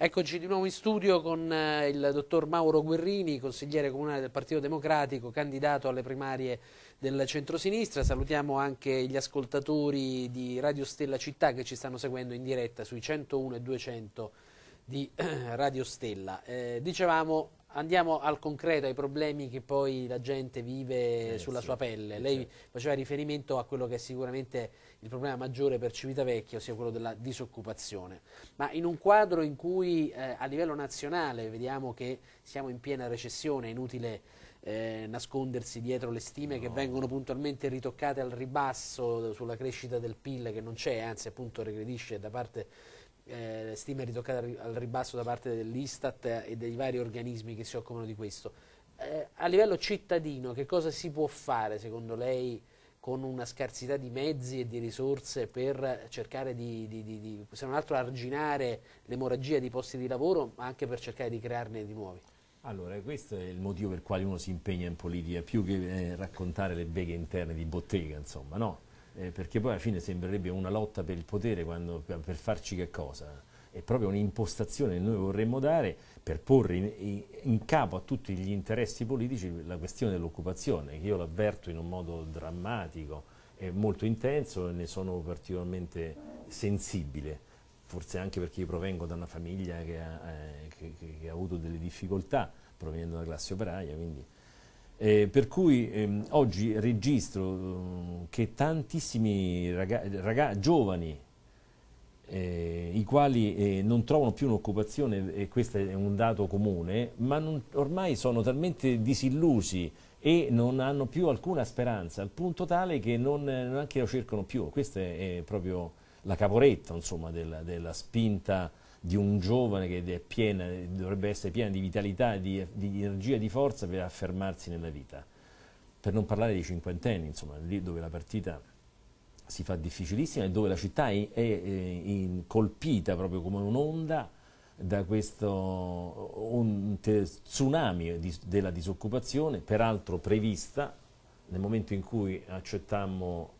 Eccoci di nuovo in studio con eh, il dottor Mauro Guerrini, consigliere comunale del Partito Democratico, candidato alle primarie del centrosinistra. Salutiamo anche gli ascoltatori di Radio Stella Città che ci stanno seguendo in diretta sui 101 e 200 di eh, Radio Stella. Eh, dicevamo andiamo al concreto, ai problemi che poi la gente vive eh, sulla sì, sua pelle. Lei certo. faceva riferimento a quello che è sicuramente il problema maggiore per Civitavecchia, ossia quello della disoccupazione. Ma in un quadro in cui eh, a livello nazionale vediamo che siamo in piena recessione, è inutile eh, nascondersi dietro le stime no. che vengono puntualmente ritoccate al ribasso sulla crescita del PIL che non c'è, anzi appunto regredisce da parte eh, stime ritoccate al ribasso da parte dell'Istat e dei vari organismi che si occupano di questo. Eh, a livello cittadino che cosa si può fare secondo lei con una scarsità di mezzi e di risorse per cercare di, di, di, di se non altro arginare l'emorragia di posti di lavoro ma anche per cercare di crearne di nuovi? Allora, questo è il motivo per il quale uno si impegna in politica, più che eh, raccontare le beghe interne di bottega, insomma, no? eh, perché poi alla fine sembrerebbe una lotta per il potere quando, per farci che cosa? È proprio un'impostazione che noi vorremmo dare per porre in, in capo a tutti gli interessi politici la questione dell'occupazione, che io l'avverto in un modo drammatico e molto intenso e ne sono particolarmente sensibile forse anche perché io provengo da una famiglia che ha, eh, che, che, che ha, avuto delle difficoltà provenendo dalla classe operaia, quindi eh, per cui ehm, oggi registro mm, che tantissimi raga, raga giovani, eh, i quali eh, non trovano più un'occupazione, e questo è un dato comune, ma non, ormai sono talmente disillusi e non hanno più alcuna speranza, al punto tale che non, neanche lo cercano più. Questa è, è proprio la caporetta insomma, della, della spinta di un giovane che piena, dovrebbe essere piena di vitalità, di, di energia di forza per affermarsi nella vita. Per non parlare dei cinquantenni, insomma, lì dove la partita si fa difficilissima e dove la città è, è, è colpita proprio come un'onda da questo un tsunami di, della disoccupazione, peraltro prevista nel momento in cui accettammo,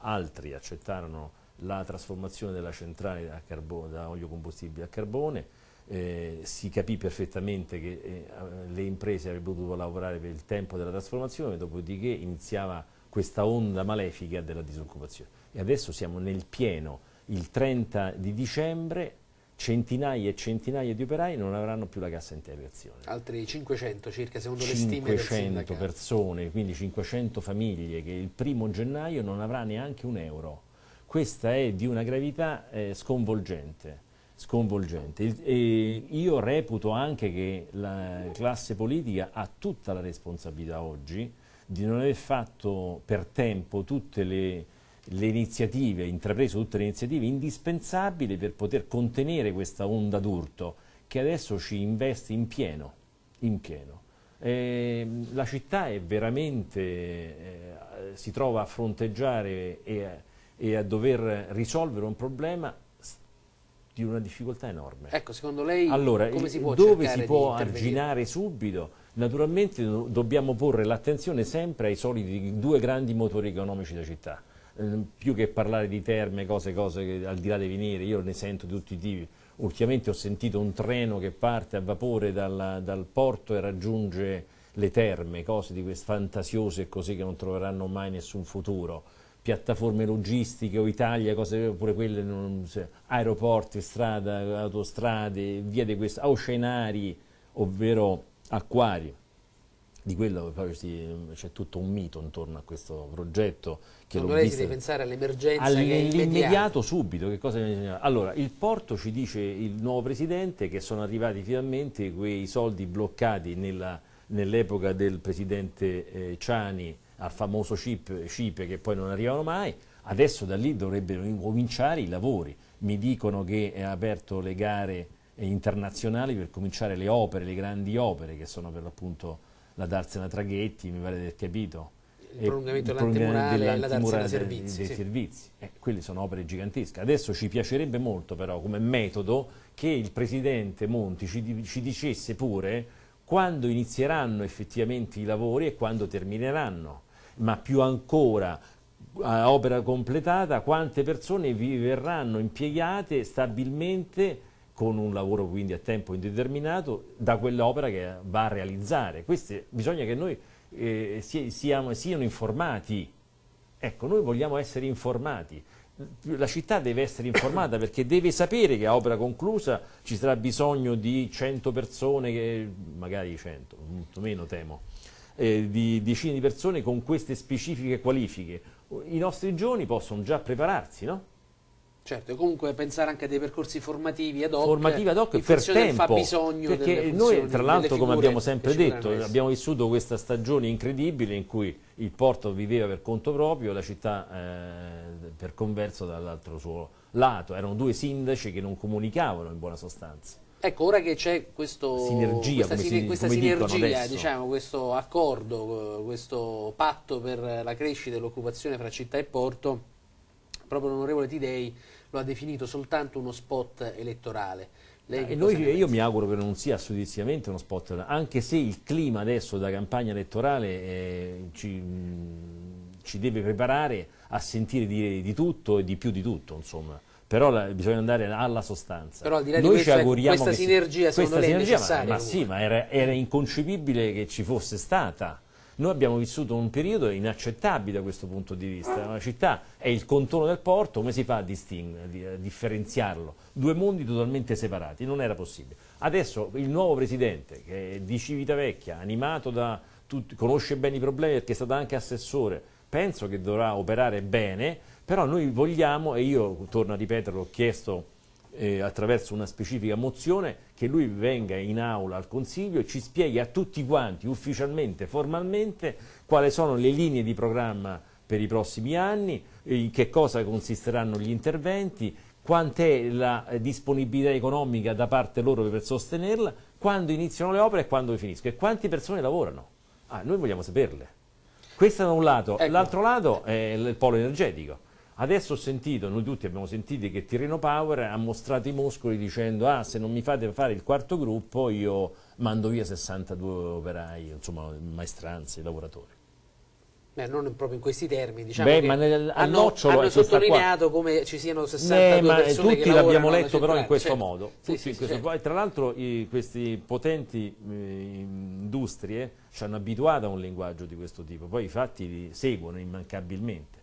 altri accettarono la trasformazione della centrale da, carbone, da olio combustibile a carbone, eh, si capì perfettamente che eh, le imprese avrebbero dovuto lavorare per il tempo della trasformazione, dopodiché iniziava questa onda malefica della disoccupazione. E adesso siamo nel pieno, il 30 di dicembre centinaia e centinaia di operai non avranno più la cassa integrazione. Altri 500 circa secondo 500 le stime 500 persone, quindi 500 famiglie che il primo gennaio non avrà neanche un euro questa è di una gravità eh, sconvolgente. sconvolgente. Il, e io reputo anche che la classe politica ha tutta la responsabilità oggi di non aver fatto per tempo tutte le, le iniziative, intrapreso tutte le iniziative indispensabili per poter contenere questa onda d'urto che adesso ci investe in pieno. In pieno. Eh, la città è veramente, eh, si trova a fronteggiare e e a dover risolvere un problema di una difficoltà enorme. Ecco, secondo lei allora, come si può dove si può arginare subito? Naturalmente dobbiamo porre l'attenzione sempre ai soliti due grandi motori economici della città, eh, più che parlare di terme, cose, cose che al di là dei venire, io ne sento di tutti i tipi. Ultimamente ho sentito un treno che parte a vapore dalla, dal porto e raggiunge le terme, cose di queste fantasiose e così che non troveranno mai nessun futuro piattaforme logistiche o Italia, cose pure quelle, non, cioè, aeroporti, strada, autostrade, via di questo, o scenari, ovvero acquari. Di quello poi c'è tutto un mito intorno a questo progetto. Che non dovresti pensare all'emergenza All'immediato subito. allora, il porto ci dice il nuovo presidente che sono arrivati finalmente quei soldi bloccati nell'epoca nell del presidente eh, Ciani al famoso CIP, CIPE che poi non arrivano mai, adesso da lì dovrebbero cominciare i lavori. Mi dicono che è aperto le gare internazionali per cominciare le opere, le grandi opere che sono per l'appunto la Darsena Traghetti, mi pare di aver capito. Il prolungamento, prolungamento dell'antimurale e la Darsena Servizi. Dei, dei sì. servizi. Eh, quelle sono opere gigantesche. Adesso ci piacerebbe molto però come metodo che il Presidente Monti ci, ci dicesse pure quando inizieranno effettivamente i lavori e quando termineranno ma più ancora a opera completata, quante persone vi verranno impiegate stabilmente con un lavoro quindi a tempo indeterminato da quell'opera che va a realizzare. Queste, bisogna che noi eh, siamo, siano informati. Ecco, noi vogliamo essere informati. La città deve essere informata perché deve sapere che a opera conclusa ci sarà bisogno di 100 persone, che, magari 100, molto meno temo, eh, di decine di persone con queste specifiche qualifiche. I nostri giovani possono già prepararsi, no? Certo, e comunque pensare anche a dei percorsi formativi ad hoc, formativi ad hoc in per tempo, fabbisogno perché noi tra l'altro come abbiamo sempre detto abbiamo vissuto questa stagione incredibile in cui il Porto viveva per conto proprio, e la città eh, per converso dall'altro suo lato, erano due sindaci che non comunicavano in buona sostanza. Ecco, ora che c'è questo, sinergia, questa, si, questa sinergia, diciamo, questo accordo, eh, questo patto per la crescita e l'occupazione fra città e porto, proprio l'onorevole Tidei lo ha definito soltanto uno spot elettorale. Ah, noi, io mi auguro che non sia assolutamente uno spot, anche se il clima adesso da campagna elettorale eh, ci, mh, mm, ci, deve preparare a sentire dire di tutto e di più di tutto, insomma però la, bisogna andare alla sostanza. Però al di là Noi di questa, ci eh, auguriamo questa sinergia, si, questa sinergia ma, ma, sì, ma era, era, inconcepibile che ci fosse stata. Noi abbiamo vissuto un periodo inaccettabile da questo punto di vista. La città è il contorno del porto, come si fa a, a differenziarlo? Due mondi totalmente separati, non era possibile. Adesso il nuovo presidente, che è di Civitavecchia, animato da tutti, conosce bene i problemi perché è stato anche assessore, penso che dovrà operare bene, però noi vogliamo, e io torno a ripeterlo, ho chiesto eh, attraverso una specifica mozione, che lui venga in aula al Consiglio e ci spieghi a tutti quanti, ufficialmente, formalmente, quali sono le linee di programma per i prossimi anni, in che cosa consisteranno gli interventi, quant'è la eh, disponibilità economica da parte loro per sostenerla, quando iniziano le opere e quando finiscono e quante persone lavorano. Ah, noi vogliamo saperle. Questo da un lato. Ecco. L'altro lato è il polo energetico. Adesso ho sentito, noi tutti abbiamo sentito che Tirreno Power ha mostrato i muscoli dicendo ah se non mi fate fare il quarto gruppo io mando via 62 operai, insomma maestranze, lavoratori eh, non proprio in questi termini, diciamo Beh, ma nel, hanno, nocciolo hanno sottolineato come ci siano 62 Beh, persone tutti l'abbiamo letto però in questo certo. modo, sì, sì, in questo certo. modo. tra l'altro queste potenti eh, industrie ci hanno abituato a un linguaggio di questo tipo, poi i fatti li seguono immancabilmente.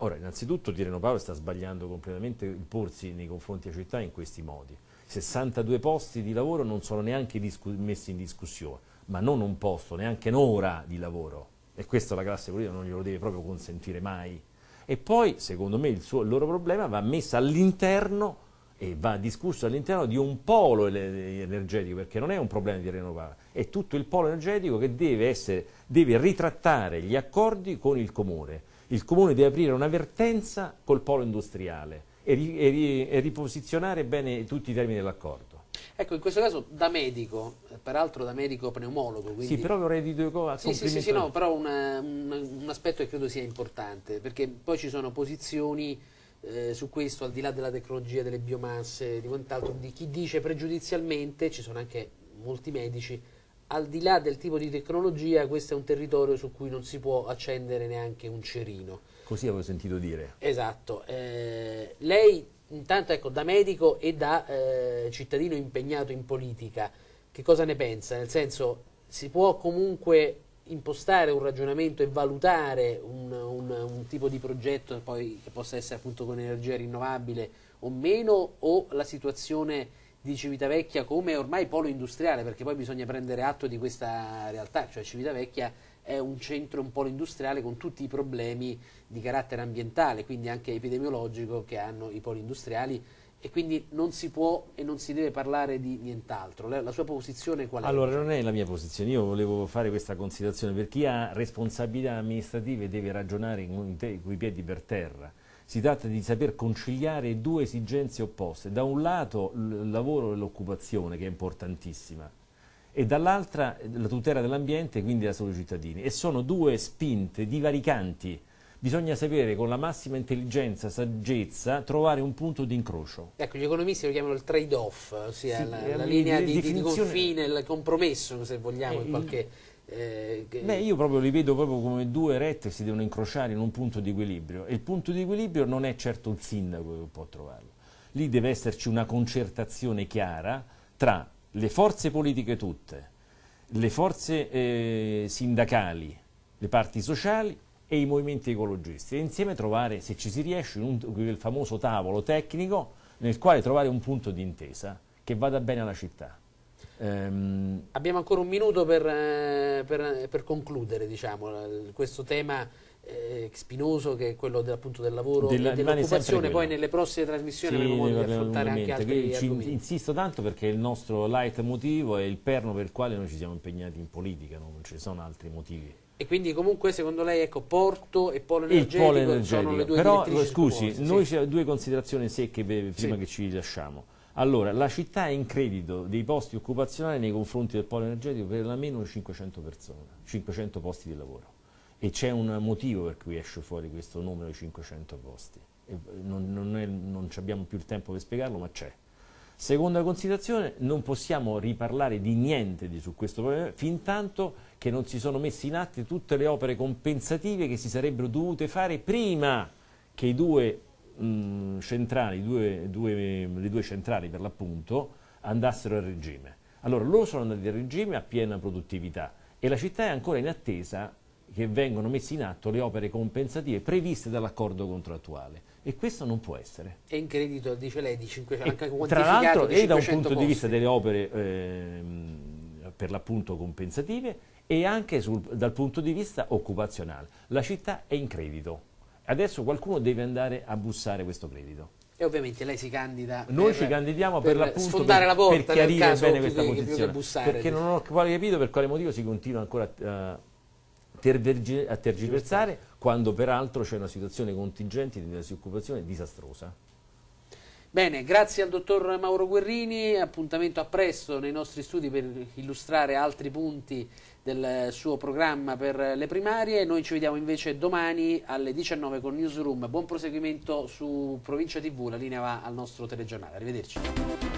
Ora, innanzitutto Tireno Paolo sta sbagliando completamente il porsi nei confronti della città in questi modi. 62 posti di lavoro non sono neanche messi in discussione, ma non un posto, neanche un'ora di lavoro e questo la classe politica non glielo deve proprio consentire mai. E poi, secondo me, il, suo, il loro problema va messo all'interno e va discusso all'interno di un polo energetico, perché non è un problema di rinnovare, è tutto il polo energetico che deve, essere, deve ritrattare gli accordi con il comune. Il comune deve aprire un'avvertenza col polo industriale e, ri, e, ri, e riposizionare bene tutti i termini dell'accordo. Ecco, in questo caso da medico, peraltro da medico pneumologo. Quindi... Sì, però vorrei di due cose. Sì, sì, sì, sì, no, però una, una, un aspetto che credo sia importante, perché poi ci sono posizioni eh, su questo, al di là della tecnologia, delle biomasse, di quant'altro, di chi dice pregiudizialmente, ci sono anche molti medici, al di là del tipo di tecnologia, questo è un territorio su cui non si può accendere neanche un cerino. Così avevo sentito dire. Esatto. Eh, lei Intanto ecco, da medico e da eh, cittadino impegnato in politica, che cosa ne pensa? Nel senso, si può comunque impostare un ragionamento e valutare un, un, un tipo di progetto poi, che possa essere appunto con energia rinnovabile o meno, o la situazione di Civitavecchia come ormai polo industriale, perché poi bisogna prendere atto di questa realtà, cioè Civitavecchia è un centro, un polo industriale con tutti i problemi di carattere ambientale, quindi anche epidemiologico che hanno i poli industriali e quindi non si può e non si deve parlare di nient'altro. La, sua posizione qual è? Allora, non è la mia posizione, io volevo fare questa considerazione, per chi ha responsabilità amministrative deve ragionare con i piedi per terra. Si tratta di saper conciliare due esigenze opposte, da un lato il lavoro e l'occupazione che è importantissima, e dall'altra la tutela dell'ambiente e quindi la salute dei cittadini. E sono due spinte divaricanti. Bisogna sapere con la massima intelligenza, saggezza, trovare un punto di incrocio. Ecco, gli economisti lo chiamano il trade-off, ossia sì, la, eh, la linea di, di, confine, il compromesso, se vogliamo, in eh, qualche... Eh, che... Beh, io proprio li vedo proprio come due rette che si devono incrociare in un punto di equilibrio e il punto di equilibrio non è certo il sindaco che può trovarlo. Lì deve esserci una concertazione chiara tra le forze politiche tutte, le forze eh, sindacali, le parti sociali e i movimenti ecologisti e insieme trovare, se ci si riesce, un, quel famoso tavolo tecnico nel quale trovare un punto di intesa che vada bene alla città. Um, Abbiamo ancora un minuto per, eh, per, per concludere diciamo, questo tema eh, spinoso che è quello appunto del lavoro Della, e dell'occupazione poi nelle prossime trasmissioni sì, avremo modo di affrontare anche altri argomenti insisto tanto perché il nostro light motivo è il perno per il quale noi ci siamo impegnati in politica no? non ci sono altri motivi e quindi comunque secondo lei ecco, porto e polo energetico, polo energetico. sono le due però scusi noi sì. due considerazioni secche prima sì. che ci lasciamo allora la città è in credito dei posti occupazionali nei confronti del polo energetico per almeno 500 persone 500 posti di lavoro e c'è un motivo per cui esce fuori questo numero di 500 posti. non, non, non abbiamo più il tempo per spiegarlo, ma c'è. Seconda considerazione, non possiamo riparlare di niente di su questo problema fin tanto che non si sono messe in atto tutte le opere compensative che si sarebbero dovute fare prima che i due, mh, mm, centrali, due, due, le due centrali per l'appunto andassero a regime. Allora loro sono andati a regime a piena produttività e la città è ancora in attesa che vengono messe in atto le opere compensative previste dall'accordo contrattuale e questo non può essere. È in credito, dice lei, di 500 Tra l'altro, e da un punto posti. di vista delle opere eh, per l'appunto compensative e anche sul, dal punto di vista occupazionale. La città è in credito. Adesso qualcuno deve andare a bussare questo credito. E ovviamente lei si candida. Noi per, ci candidiamo per, per l'appunto per, la porta, per chiarire bene questa posizione. Bussare, perché non ho capito per quale motivo si continua ancora a a tergiversare quando peraltro c'è una situazione contingente di disoccupazione disastrosa. Bene, grazie al dottor Mauro Guerrini, appuntamento a presto nei nostri studi per illustrare altri punti del suo programma per le primarie, noi ci vediamo invece domani alle 19 con Newsroom, buon proseguimento su Provincia TV, la linea va al nostro telegiornale, arrivederci.